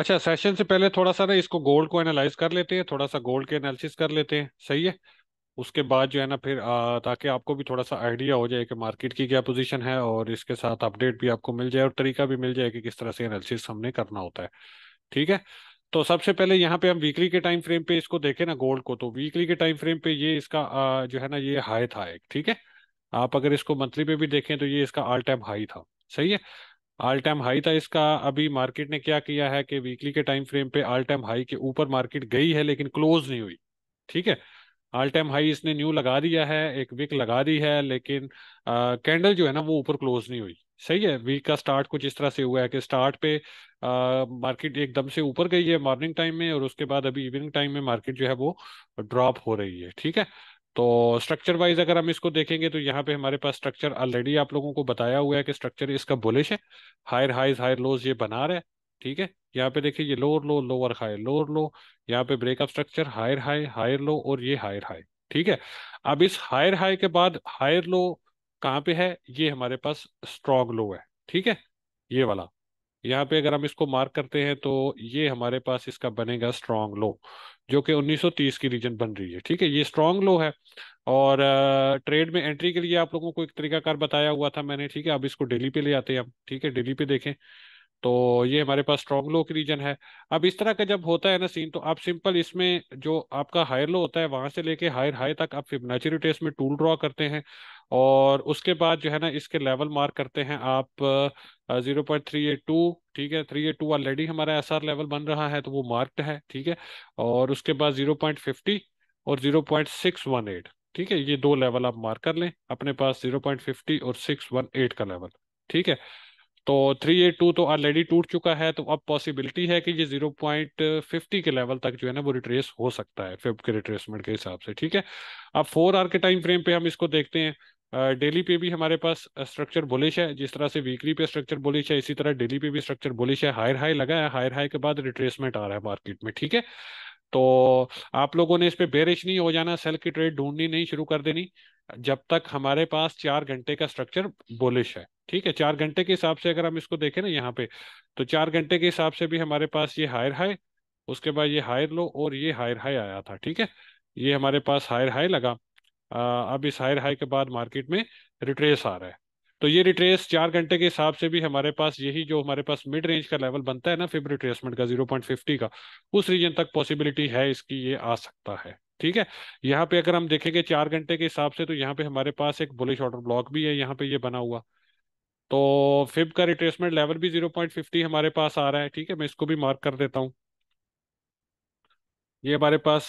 अच्छा सेशन से पहले थोड़ा सा ना इसको गोल्ड को एनालाइज कर लेते हैं थोड़ा सा गोल्ड के एनालिसिस कर लेते हैं सही है उसके बाद जो है ना फिर आ, ताकि आपको भी थोड़ा सा आइडिया हो जाए कि मार्केट की क्या पोजीशन है और इसके साथ अपडेट भी आपको मिल जाए और तरीका भी मिल जाए कि किस तरह से एनालिसिस हमने करना होता है ठीक है तो सबसे पहले यहाँ पे हम वीकली के टाइम फ्रेम पे इसको देखें ना गोल्ड को तो वीकली के टाइम फ्रेम पे ये इसका आ, जो है ना ये हाई था एक ठीक है आप अगर इसको मंथली पे भी देखें तो ये इसका ऑल टाइम हाई था सही है ऑल टाइम हाई था इसका अभी मार्केट ने क्या किया है कि वीकली के टाइम फ्रेम पे ऑल टाइम हाई के ऊपर मार्केट गई है लेकिन क्लोज नहीं हुई ठीक है ऑल टाइम हाई इसने न्यू लगा दिया है एक वीक लगा दी है लेकिन कैंडल जो है ना वो ऊपर क्लोज नहीं हुई सही है वीक का स्टार्ट कुछ इस तरह से हुआ है कि स्टार्ट पे मार्केट एकदम से ऊपर गई है मॉर्निंग टाइम में और उसके बाद अभी इवनिंग टाइम में मार्केट जो है वो ड्रॉप हो रही है ठीक है तो स्ट्रक्चर वाइज अगर हम इसको देखेंगे तो यहाँ पे हमारे पास स्ट्रक्चर ऑलरेडी आप लोगों को बताया हुआ है कि स्ट्रक्चर इसका बुलिश है हायर हाइज हायर लोज ये बना रहा है ठीक है यहाँ पे देखिए ये lower low lower high lower low यहाँ पे breakup structure higher high higher low और ये हायर हाई ठीक है अब इस हायर हाई के बाद हायर लो कहाँ पे है ये हमारे पास स्ट्रॉन्ग लो है ठीक है ये वाला यहाँ पे अगर हम इसको मार्क करते हैं तो ये हमारे पास इसका बनेगा स्ट्रॉन्ग लो जो कि 1930 की रीजन बन रही है ठीक है ये स्ट्रॉन्ग लो है और ट्रेड में एंट्री के लिए आप लोगों को एक तरीका कार बताया हुआ था मैंने ठीक है अब इसको डेली पे ले आते हैं हम ठीक है डेली पे देखें तो ये हमारे पास स्ट्रॉन्ग लो की रीजन है अब इस तरह का जब होता है ना सीन तो आप सिंपल इसमें जो आपका हायर लो होता है वहां से लेके हायर हाई तक आप फिबनाची रिटेस्ट में टूल ड्रॉ करते हैं और उसके बाद जो है ना इसके लेवल मार्क करते हैं आप zero point three eight two ठीक है थ्री एट टू ऑलरेडी हमारा एस आर लेवल बन रहा है तो वो मार्क्ड है ठीक है और उसके बाद जीरो पॉइंट फिफ्टी और zero point six one eight ठीक है ये दो लेवल आप मार्क कर लें अपने पास जीरो पॉइंट फिफ्टी और सिक्स वन एट का लेवल ठीक है तो थ्री एट टू तो ऑलरेडी टूट चुका है तो अब पॉसिबिलिटी है कि ये जीरो पॉइंट फिफ्टी के लेवल तक जो है ना वो रिट्रेस हो सकता है फिफ्थ के रिट्रेसमेंट के हिसाब से ठीक है अब फोर आर के टाइम फ्रेम पे हम इसको देखते हैं डेली पे भी हमारे पास स्ट्रक्चर बुलिश है जिस तरह से वीकली पे स्ट्रक्चर बुलिश है इसी तरह डेली पे भी स्ट्रक्चर बुलिश है हायर हाई लगा है हायर हाई के बाद रिट्रेसमेंट आ रहा है मार्केट में ठीक है तो आप लोगों ने इस पे बेरिश नहीं हो जाना सेल की ट्रेड ढूंढनी नहीं शुरू कर देनी जब तक हमारे पास चार घंटे का स्ट्रक्चर बुलिश है ठीक है चार घंटे के हिसाब से अगर हम इसको देखें ना यहाँ पे तो चार घंटे के हिसाब से भी हमारे पास ये हायर हाई उसके बाद ये हायर लो और ये हायर हाई आया था ठीक है ये हमारे पास हायर हाई लगा आ, अब इस हायर हाई के बाद मार्केट में रिट्रेस आ रहा है तो ये रिट्रेस चार घंटे के हिसाब से भी हमारे पास यही जो हमारे पास मिड रेंज का लेवल बनता है ना फिब रिट्रेसमेंट का फिफ्टी का उस रीजन तक पॉसिबिलिटी है इसकी ये आ सकता है ठीक है यहाँ पे अगर हम देखेंगे चार घंटे के हिसाब से तो यहाँ पे हमारे पास एक बुलिश ऑर्डर ब्लॉक भी है यहाँ पे ये बना हुआ तो फिब का रिट्रेसमेंट लेवल भी जीरो पॉइंट फिफ्टी हमारे पास आ रहा है ठीक है मैं इसको भी मार्क कर देता हूँ ये हमारे पास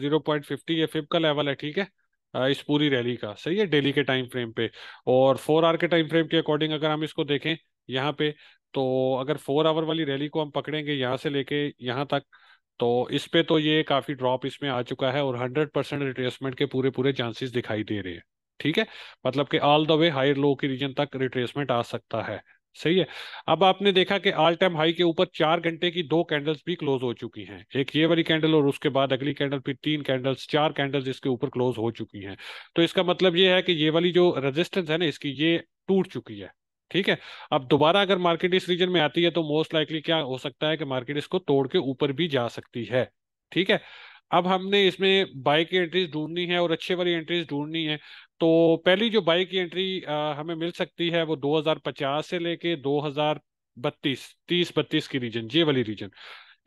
जीरो पॉइंट फिफ्टी ये फिब का लेवल है ठीक है इस पूरी रैली का सही है डेली के टाइम फ्रेम पे और फोर आवर के टाइम फ्रेम के अकॉर्डिंग अगर हम इसको देखें यहाँ पे तो अगर फोर आवर वाली रैली को हम पकड़ेंगे यहाँ से लेके यहाँ तक तो इस पे तो ये काफ़ी ड्रॉप इसमें आ चुका है और हंड्रेड परसेंट रिट्रेसमेंट के पूरे पूरे चांसेस दिखाई दे रहे हैं ठीक है मतलब कि all the way higher low की रीजन तक रिट्रेसमेंट आ सकता है सही है अब आपने देखा कि ऑल टाइम हाई के ऊपर चार घंटे की दो कैंडल्स भी क्लोज हो चुकी हैं एक ये वाली कैंडल और उसके बाद अगली कैंडल फिर तीन कैंडल्स चार कैंडल्स इसके ऊपर क्लोज हो चुकी हैं तो इसका मतलब ये है कि ये वाली जो रेजिस्टेंस है ना इसकी ये टूट चुकी है ठीक है अब दोबारा अगर मार्केट इस रीजन में आती है तो मोस्ट लाइकली क्या हो सकता है कि मार्केट इसको तोड़ के ऊपर भी जा सकती है ठीक है अब हमने इसमें बाय की एंट्रीज ढूंढनी है और अच्छे वाली एंट्रीज ढूंढनी है तो पहली जो बाई की एंट्री आ, हमें मिल सकती है वो 2050 से लेके 2032 30 32 की रीजन ये वाली रीजन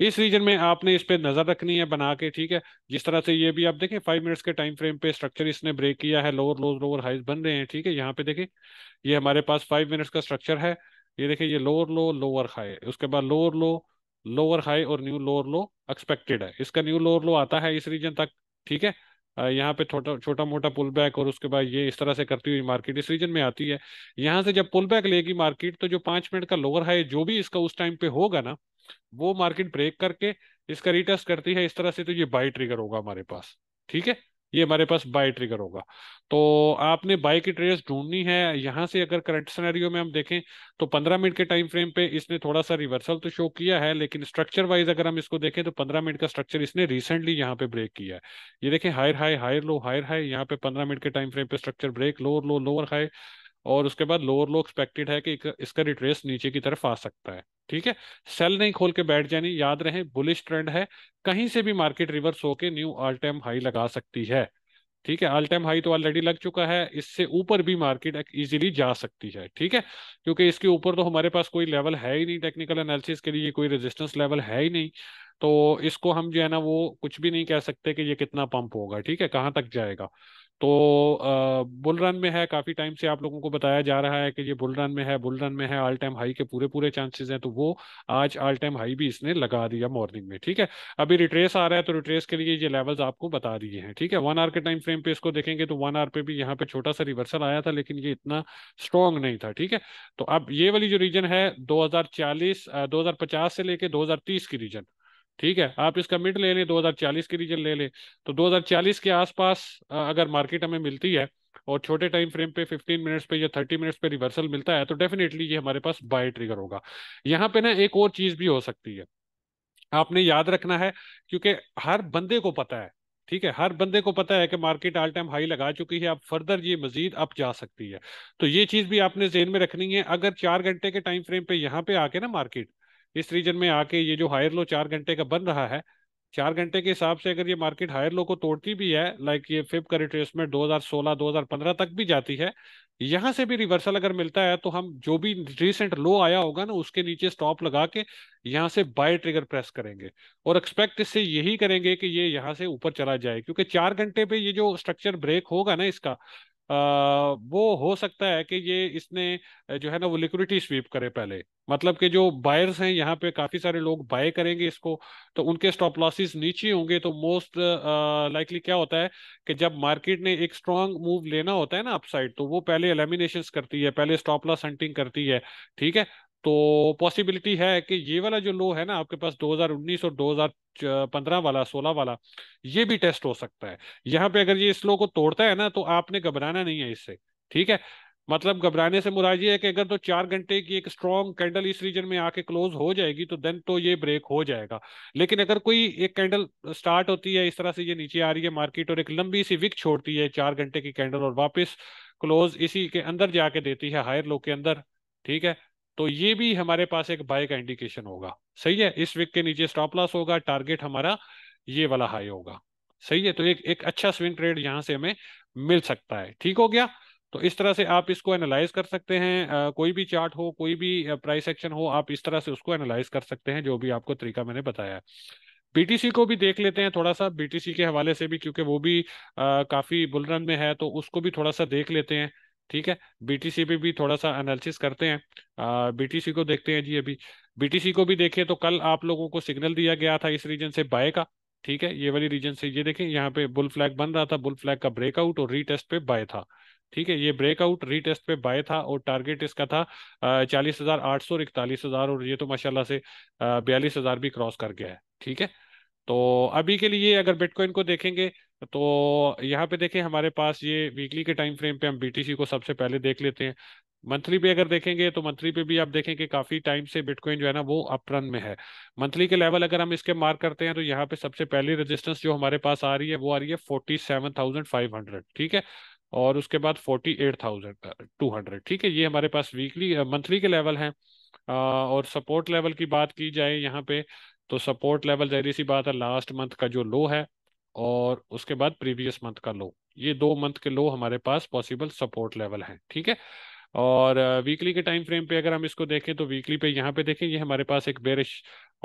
इस रीजन में आपने इस पे नजर रखनी है बना के ठीक है जिस तरह से ये भी आप देखें फाइव मिनट्स के टाइम फ्रेम पे स्ट्रक्चर इसने ब्रेक किया है लोअर लोअर लोअर हाइज बन रहे हैं ठीक है यहाँ पे देखें ये हमारे पास फाइव मिनट्स का स्ट्रक्चर है ये देखें ये लोअर लो लोअर हाई उसके बाद लोअर लो लोअर हाई और न्यू लोअर लो एक्सपेक्टेड है इसका न्यू लोअर लो आता है इस रीजन तक ठीक है यहाँ पे छोटा छोटा मोटा पुल बैक और उसके बाद ये इस तरह से करती हुई मार्केट इस रीजन में आती है यहाँ से जब पुल बैक लेगी मार्केट तो जो पांच मिनट का लोअर हाई जो भी इसका उस टाइम पे होगा ना वो मार्केट ब्रेक करके इसका रिटेस्ट करती है इस तरह से तो ये बाई ट्रिगर होगा हमारे पास ठीक है ये हमारे पास बाय ट्रिगर होगा तो आपने बाय की ट्रेस ढूंढनी है यहाँ से अगर करंट सिनेरियो में हम देखें तो 15 मिनट के टाइम फ्रेम पे इसने थोड़ा सा रिवर्सल तो शो किया है लेकिन स्ट्रक्चर वाइज अगर हम इसको देखें तो 15 मिनट का स्ट्रक्चर इसने रिसेंटली यहाँ पे ब्रेक किया है ये देखें higher high higher low higher high यहाँ पे पंद्रह मिनट के टाइम फ्रेम पे structure break lower low lower high और उसके बाद लोअर लो एक्सपेक्टेड है कि इसका रिट्रेस नीचे की तरफ आ सकता है ठीक है सेल नहीं खोल के बैठ जानी याद रहे बुलिश ट्रेंड है कहीं से भी मार्केट रिवर्स होके न्यू ऑल टाइम हाई लगा सकती है ठीक है ऑल टाइम हाई तो ऑलरेडी लग चुका है इससे ऊपर भी मार्केट इजीली जा सकती है ठीक है क्योंकि इसके ऊपर तो हमारे पास कोई लेवल है ही नहीं टेक्निकल एनालिसिस के लिए कोई रेजिस्टेंस लेवल है ही नहीं तो इसको हम जो है ना वो कुछ भी नहीं कह सकते कि ये कितना पंप होगा ठीक है कहाँ तक जाएगा तो बुल रन में है काफ़ी टाइम से आप लोगों को बताया जा रहा है कि ये बुल रन में है बुल रन में है ऑल टाइम हाई के पूरे पूरे चांसेस हैं तो वो आज ऑल टाइम हाई भी इसने लगा दिया मॉर्निंग में ठीक है अभी रिट्रेस आ रहा है तो रिट्रेस के लिए ये लेवल्स आपको बता दिए हैं ठीक है वन आर के टाइम फ्रेम पे इसको देखेंगे तो वन आर पे भी यहाँ पे छोटा सा रिवर्सल आया था लेकिन ये इतना स्ट्रॉन्ग नहीं था ठीक है तो अब ये वाली जो रीजन है दो हजार चालीस दो हजार पचास से लेके दो हजार तीस की रीजन ठीक है आप इसका मिड ले लें 2040 की रीजन ले लें तो 2040 के आसपास अगर मार्केट हमें मिलती है और छोटे टाइम फ्रेम पे 15 मिनट्स पे या 30 मिनट्स पे रिवर्सल मिलता है तो डेफिनेटली ये हमारे पास बाय ट्रिगर होगा यहाँ पे ना एक और चीज भी हो सकती है आपने याद रखना है क्योंकि हर बंदे को पता है ठीक है हर बंदे को पता है कि मार्केट ऑल टाइम हाई लगा चुकी है अब फर्दर ये मजीद अप जा सकती है तो ये चीज भी आपने जेन में रखनी है अगर चार घंटे के टाइम फ्रेम पे यहाँ पे आके ना मार्केट इस रीजन में आके ये जो हायर लो चार घंटे का बन रहा है चार घंटे के हिसाब से अगर ये मार्केट हायर लो को तोड़ती भी है लाइक ये फिप का रिट्रेसमेंट हजार पंद्रह तक भी जाती है यहाँ से भी रिवर्सल अगर मिलता है तो हम जो भी रिसेंट लो आया होगा ना उसके नीचे स्टॉप लगा के यहाँ से बाय ट्रिगर प्रेस करेंगे और एक्सपेक्ट इससे यही करेंगे कि ये यहाँ से ऊपर चला जाए क्योंकि चार घंटे पे ये जो स्ट्रक्चर ब्रेक होगा ना इसका आ, वो हो सकता है कि ये इसने जो है ना वो लिक्विडिटी स्वीप करे पहले मतलब कि जो बायर्स हैं यहाँ पे काफी सारे लोग बाय करेंगे इसको तो उनके स्टॉप लॉसेस नीचे होंगे तो मोस्ट लाइकली क्या होता है कि जब मार्केट ने एक स्ट्रांग मूव लेना होता है ना अपसाइड तो वो पहले एलिमिनेशन करती है पहले स्टॉप लॉस हंटिंग करती है ठीक है तो पॉसिबिलिटी है कि ये वाला जो लो है ना आपके पास 2019 और 2015 वाला 16 वाला ये भी टेस्ट हो सकता है यहाँ पे अगर ये इस लो को तोड़ता है ना तो आपने घबराना नहीं है इससे ठीक है मतलब घबराने से मुराद ये है कि अगर तो चार घंटे की एक स्ट्रॉन्ग कैंडल इस रीजन में आके क्लोज हो जाएगी तो देन तो ये ब्रेक हो जाएगा लेकिन अगर कोई एक कैंडल स्टार्ट होती है इस तरह से ये नीचे आ रही है मार्केट और एक लंबी सी विक छोड़ती है चार घंटे की कैंडल और वापस क्लोज इसी के अंदर जाके देती है हायर लो के अंदर ठीक है तो ये भी हमारे पास एक बाय का इंडिकेशन होगा सही है इस विक के नीचे स्टॉप लॉस होगा टारगेट हमारा ये वाला हाई होगा सही है तो एक एक अच्छा स्विंग ट्रेड यहाँ से हमें मिल सकता है ठीक हो गया तो इस तरह से आप इसको एनालाइज कर सकते हैं आ, कोई भी चार्ट हो कोई भी प्राइस एक्शन हो आप इस तरह से उसको एनालाइज कर सकते हैं जो भी आपको तरीका मैंने बताया बीटीसी को भी देख लेते हैं थोड़ा सा बीटीसी के हवाले से भी क्योंकि वो भी आ, काफी बुलरन में है तो उसको भी थोड़ा सा देख लेते हैं ठीक है बीटीसी पे भी थोड़ा सा एनालिसिस करते हैं बीटीसी को देखते हैं जी अभी बीटीसी को भी देखें तो कल आप लोगों को सिग्नल दिया गया था इस रीजन से बाय का ठीक है ये वाली रीजन से ये देखें यहाँ पे बुल फ्लैग बन रहा था बुल फ्लैग का ब्रेकआउट और रीटेस्ट पे बाय था ठीक है ये ब्रेकआउट रीटेस्ट पे बाय था और टारगेट इसका था चालीस हजार आठ सौ इकतालीस हजार और ये तो माशाल्लाह से बयालीस हजार भी क्रॉस कर गया है ठीक है तो अभी के लिए अगर बिटकॉइन को देखेंगे तो यहाँ पे देखें हमारे पास ये वीकली के टाइम फ्रेम पे हम बीटीसी को सबसे पहले देख लेते हैं मंथली पे अगर देखेंगे तो मंथली पे भी आप देखेंगे काफी टाइम से बिटकॉइन जो है ना वो अपरन में है मंथली के लेवल अगर हम इसके मार्क करते हैं तो यहाँ पे सबसे पहली रेजिस्टेंस जो हमारे पास आ रही है वो आ रही है forty seven thousand five hundred ठीक है और उसके बाद forty eight thousand two hundred ठीक है ये हमारे पास वीकली मंथली uh, के लेवल है uh, और सपोर्ट लेवल की बात की जाए यहाँ पे तो सपोर्ट लेवल जहरी सी बात है लास्ट मंथ का जो लो है और उसके बाद प्रीवियस मंथ का लो ये दो मंथ के लो हमारे पास पॉसिबल सपोर्ट लेवल है ठीक है और वीकली uh, के टाइम फ्रेम पे अगर हम इसको देखें तो वीकली पे यहाँ पे देखें ये हमारे पास एक बेरिश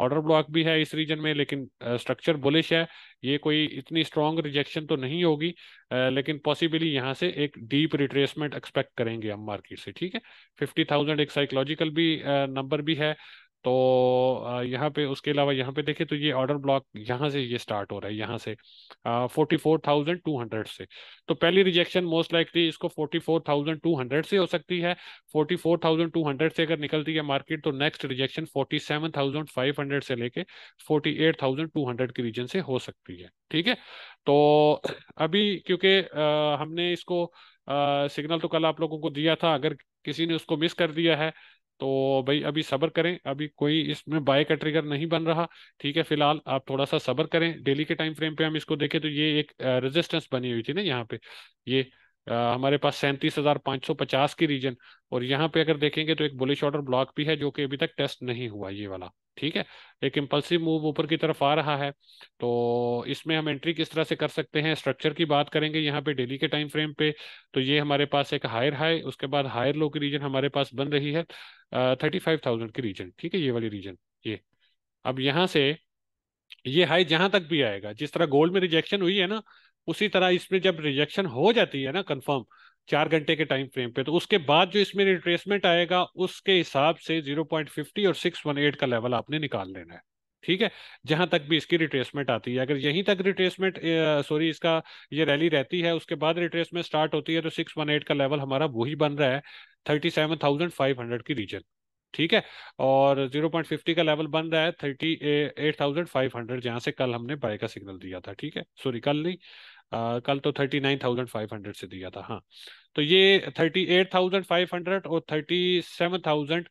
ऑर्डर ब्लॉक भी है इस रीजन में लेकिन स्ट्रक्चर uh, बुलिश है ये कोई इतनी स्ट्रॉन्ग रिजेक्शन तो नहीं होगी uh, लेकिन पॉसिबली यहाँ से एक डीप रिट्रेसमेंट एक्सपेक्ट करेंगे हम मार्केट से ठीक है फिफ्टी थाउजेंड एक साइकोलॉजिकल भी नंबर भी है तो यहाँ पे उसके अलावा यहाँ पे देखें तो ये ऑर्डर ब्लॉक यहाँ से ये स्टार्ट हो रहा है यहाँ से forty four thousand two hundred से तो पहली रिजेक्शन मोस्ट लाइकली इसको forty four thousand two hundred से हो सकती है forty four thousand two hundred से अगर निकलती है मार्केट तो next rejection forty seven thousand five hundred से लेके forty eight thousand two hundred के रीजन से हो सकती है ठीक है तो अभी क्योंकि हमने इसको सिग्नल तो कल आप लोगों को दिया था अगर किसी ने उसको मिस कर दिया है तो भाई अभी सब्र करें अभी कोई इसमें बाय का ट्रिगर नहीं बन रहा ठीक है फिलहाल आप थोड़ा सा सब्र करें डेली के टाइम फ्रेम पे हम इसको देखें तो ये एक रेजिस्टेंस बनी हुई थी ना यहाँ पे ये आ, हमारे पास सैंतीस हजार पाँच सौ पचास की रीजन और यहाँ पे अगर देखेंगे तो एक बुलिश ऑर्डर ब्लॉक भी है जो कि अभी तक टेस्ट नहीं हुआ ये वाला ठीक है एक इम्पल्सिव मूव ऊपर की तरफ आ रहा है तो इसमें हम एंट्री किस तरह से कर सकते हैं स्ट्रक्चर की बात करेंगे यहाँ पे डेली के टाइम फ्रेम पे तो ये हमारे पास एक हायर हाई उसके बाद हायर लो की रीजन हमारे पास बन रही है थर्टी फाइव थाउजेंड की रीजन ठीक है ये वाली रीजन ये अब यहाँ से ये हाई जहां तक भी आएगा जिस तरह गोल्ड में रिजेक्शन हुई है ना उसी तरह इसमें जब रिजेक्शन हो जाती है ना कन्फर्म चार घंटे के टाइम फ्रेम पे तो उसके बाद जो इसमें रिट्रेसमेंट आएगा उसके हिसाब से 0.50 और 618 का लेवल आपने निकाल लेना है ठीक है जहां तक भी इसकी रिट्रेसमेंट आती है अगर यहीं तक रिट्रेसमेंट सॉरी इसका ये रैली रहती है उसके बाद रिट्रेसमेंट स्टार्ट होती है तो 618 का लेवल हमारा वही बन रहा है thirty seven thousand five hundred की रीजन ठीक है और जीरो पॉइंट फिफ्टी का लेवल बन रहा है thirty eight thousand five hundred जहां से कल हमने बाय का सिग्नल दिया था ठीक है सॉरी कल नहीं कल तो thirty nine thousand five hundred से दिया था हाँ तो ये thirty eight thousand five hundred और thirty seven thousand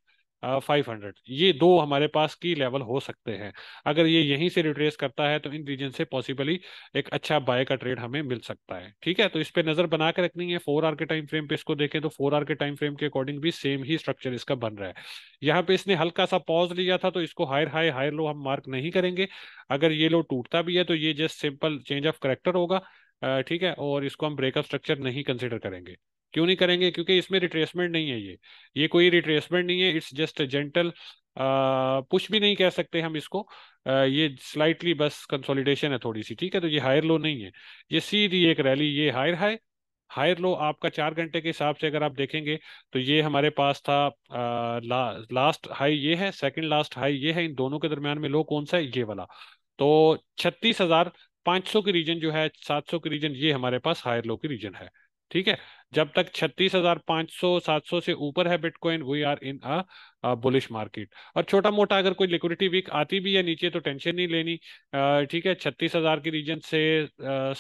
five hundred ये दो हमारे पास की लेवल हो सकते हैं अगर ये यहीं से रिट्रेस करता है तो इन रीजन से पॉसिबली एक अच्छा बाय का ट्रेड हमें मिल सकता है ठीक है तो इस पर नजर बना के रखनी है फोर आर के टाइम फ्रेम पे इसको देखें तो फोर आर के टाइम फ्रेम के अकॉर्डिंग भी सेम ही स्ट्रक्चर इसका बन रहा है यहाँ पे इसने हल्का सा पॉज लिया था तो इसको हायर हाई हायर लो हम मार्क नहीं करेंगे अगर ये लो टूटता भी है तो ये just simple change of character होगा ठीक है और इसको हम ब्रेकअप स्ट्रक्चर नहीं कंसिडर करेंगे क्यों नहीं करेंगे क्योंकि इसमें रिट्रेसमेंट नहीं है ये ये कोई रिट्रेसमेंट नहीं है इट्स जस्ट जेंटल पुश भी नहीं कह सकते हम इसको आ, ये स्लाइटली बस कंसोलिडेशन है थोड़ी सी ठीक है तो ये हायर लो नहीं है ये सीधी एक रैली ये हायर हाई हायर लो आपका चार घंटे के हिसाब से अगर आप देखेंगे तो ये हमारे पास था आ, ला, लास्ट हाई ये है सेकंड लास्ट हाई ये है इन दोनों के दरमियान में लो कौन सा है ये वाला तो छत्तीस हजार 500 की रीजन जो है 700 की रीजन ये हमारे पास हायर लो की रीजन है ठीक है जब तक 36,500 700 से ऊपर है bitcoin we are in a bullish market और छोटा मोटा अगर कोई लिक्विडिटी वीक आती भी है नीचे तो टेंशन नहीं लेनी ठीक है 36,000 की रीजन से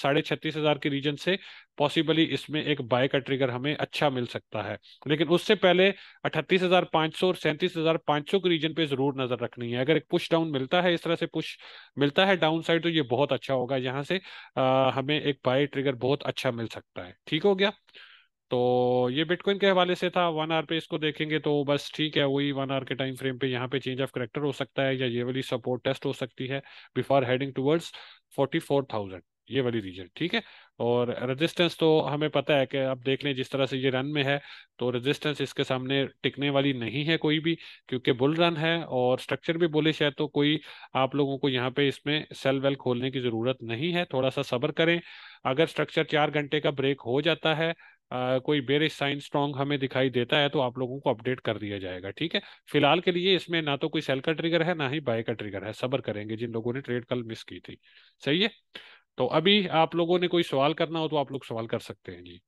साढ़े छत्तीस हजार की रीजन से पॉसिबली इसमें एक बाय का ट्रिगर हमें अच्छा मिल सकता है लेकिन उससे पहले अठतीस हजार पांच सौ और सैंतीस हजार पांच सौ के रीजन पे जरूर नजर रखनी है अगर एक पुश डाउन मिलता है इस तरह से पुश मिलता है डाउन साइड तो ये बहुत अच्छा होगा यहाँ से आ, हमें एक बाय ट्रिगर बहुत अच्छा मिल सकता है ठीक हो गया तो ये बिटकॉइन के हवाले से था वन आर पे इसको देखेंगे तो बस ठीक है वही वन आर के टाइम फ्रेम पे यहाँ पे चेंज ऑफ करेक्टर हो सकता है या ये वाली सपोर्ट टेस्ट हो सकती है before heading towards forty four thousand ये वाली रीजन ठीक है और रेजिस्टेंस तो हमें पता है कि आप देख लें जिस तरह से ये रन में है तो रेजिस्टेंस इसके सामने टिकने वाली नहीं है कोई भी क्योंकि बुल रन है और स्ट्रक्चर भी बुलिश है तो कोई आप लोगों को यहाँ पे इसमें सेल वेल खोलने की ज़रूरत नहीं है थोड़ा सा सब्र करें अगर स्ट्रक्चर चार घंटे का ब्रेक हो जाता है आ, कोई बेरिश साइन स्ट्रॉन्ग हमें दिखाई देता है तो आप लोगों को अपडेट कर दिया जाएगा ठीक है फिलहाल के लिए इसमें ना तो कोई सेल का ट्रिगर है ना ही बाय का ट्रिगर है सब्र करेंगे जिन लोगों ने ट्रेड कल मिस की थी सही है तो अभी आप लोगों ने कोई सवाल करना हो तो आप लोग सवाल कर सकते हैं जी